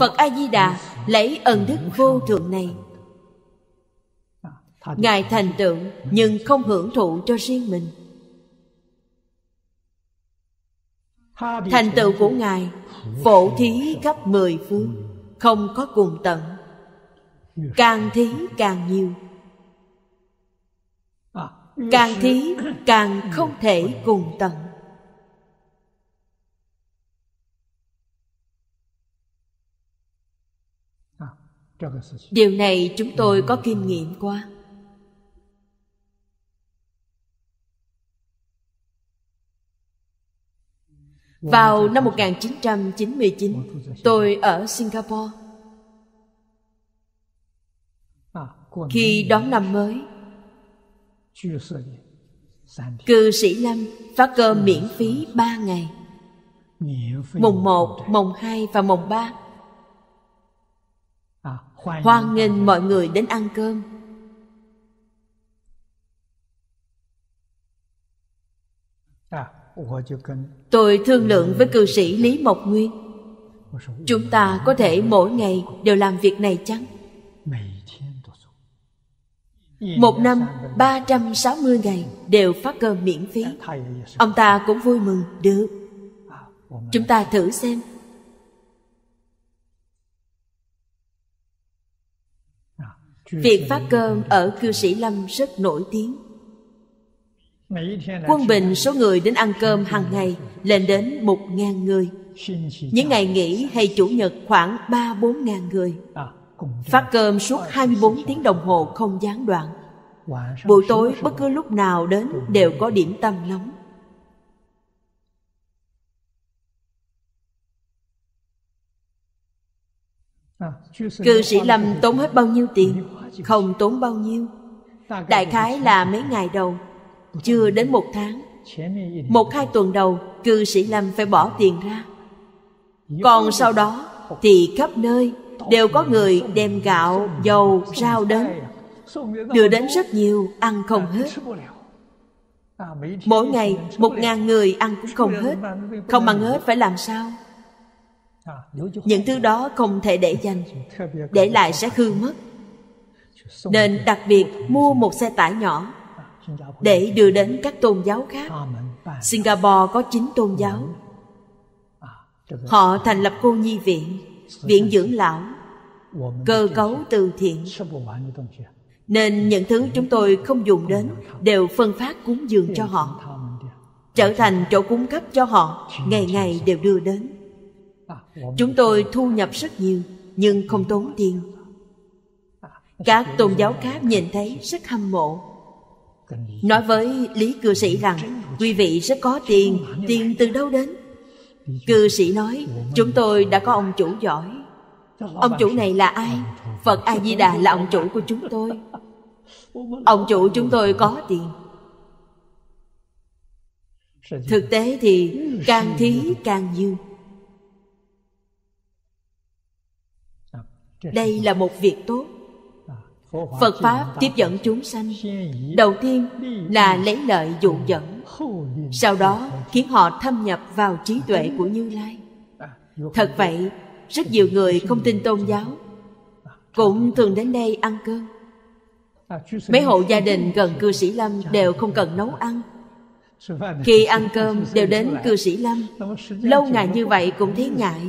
phật a di đà lấy ân đức vô thượng này ngài thành tựu nhưng không hưởng thụ cho riêng mình thành tựu của ngài phổ thí khắp mười phương không có cùng tận càng thí càng nhiều càng thí càng không thể cùng tận điều này chúng tôi có kinh nghiệm qua Vào năm 1999, tôi ở Singapore. À, Khi đón năm mới, cư sĩ Lâm phát cơm miễn phí 3 ngày. Mùng 1, mùng 2 và mùng 3 À, hoan nghênh mọi người đến ăn cơm à, tôi thương lượng với cư sĩ lý mộc nguyên chúng ta có thể mỗi ngày đều làm việc này chăng một năm 360 ngày đều phát cơm miễn phí Ông ta cũng vui mừng Được à, Chúng ta thử xem Việc phát cơm ở cư sĩ Lâm rất nổi tiếng Quân Bình số người đến ăn cơm hàng ngày lên đến một ngàn người Những ngày nghỉ hay chủ nhật khoảng ba bốn ngàn người à, Phát cơm suốt 24 tiếng đồng hồ không gián đoạn Buổi tối bất cứ lúc nào đến đều có điểm tâm nóng à, Cư sĩ Lâm tốn hết bao nhiêu tiền không tốn bao nhiêu đại khái là mấy ngày đầu chưa đến một tháng một hai tuần đầu cư sĩ lâm phải bỏ tiền ra còn sau đó thì khắp nơi đều có người đem gạo dầu rau đến đưa đến rất nhiều ăn không hết mỗi ngày một ngàn người ăn cũng không hết không ăn hết phải làm sao những thứ đó không thể để dành để lại sẽ hư mất nên đặc biệt mua một xe tải nhỏ để đưa đến các tôn giáo khác singapore có chín tôn giáo à, họ thành lập cô nhi viện viện dưỡng lão cơ cấu từ thiện nên những thứ chúng tôi không dùng đến đều phân phát cúng dường cho họ trở thành chỗ cung cấp cho họ ngày ngày đều đưa đến à, chúng tôi thu nhập rất nhiều nhưng không ừ. tốn tiền các tôn giáo khác nhìn thấy rất hâm mộ nói với lý cư sĩ rằng quý vị rất có tiền tiền từ đâu đến cư sĩ nói chúng tôi đã có ông chủ giỏi ông chủ này là ai phật a di đà là ông chủ của chúng tôi ông chủ chúng tôi có tiền thực tế thì càng thí càng nhiều đây là một việc tốt phật pháp tiếp dẫn chúng sanh đầu tiên là lấy lợi dụ dẫn sau đó khiến họ thâm nhập vào trí tuệ của như lai thật vậy rất nhiều người không tin tôn giáo cũng thường đến đây ăn cơm mấy hộ gia đình gần cư sĩ lâm đều không cần nấu ăn khi ăn cơm đều đến cư sĩ lâm lâu ngày như vậy cũng thấy ngại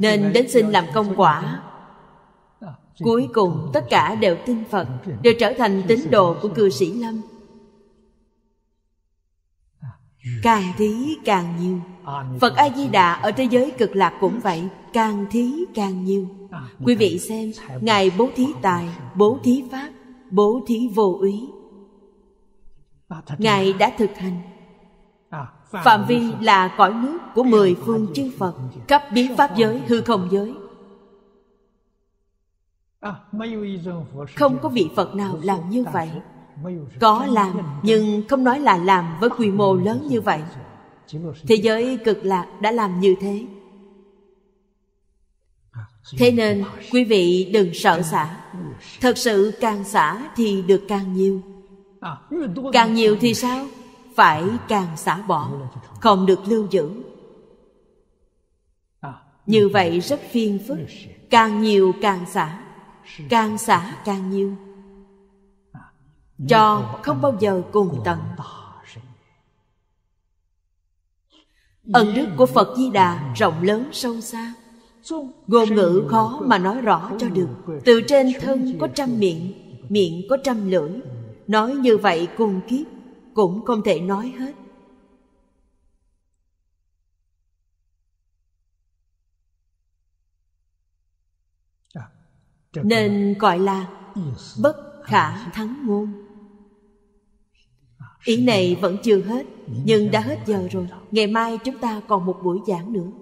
nên đến xin làm công quả cuối cùng tất cả đều tin phật đều trở thành tín đồ của cư sĩ lâm càng thí càng nhiều phật a di đà ở thế giới cực lạc cũng vậy càng thí càng nhiều quý vị xem ngài bố thí tài bố thí pháp bố thí vô úy ngài đã thực hành phạm vi là cõi nước của mười phương chư phật khắp biến pháp giới hư không giới không có vị phật nào làm như vậy có làm nhưng không nói là làm với quy mô lớn như vậy thế giới cực lạc đã làm như thế thế nên quý vị đừng sợ xả thật sự càng xả thì được càng nhiều càng nhiều thì sao phải càng xả bỏ không được lưu giữ như vậy rất phiền phức càng nhiều càng xả càng xả càng nhiều cho không bao giờ cùng tận ân đức của phật di đà rộng lớn sâu xa ngôn ngữ khó mà nói rõ cho được từ trên thân có trăm miệng miệng có trăm lưỡi nói như vậy cùng kiếp cũng không thể nói hết nên gọi là bất khả thắng ngôn ý này vẫn chưa hết nhưng đã hết giờ rồi ngày mai chúng ta còn một buổi giảng nữa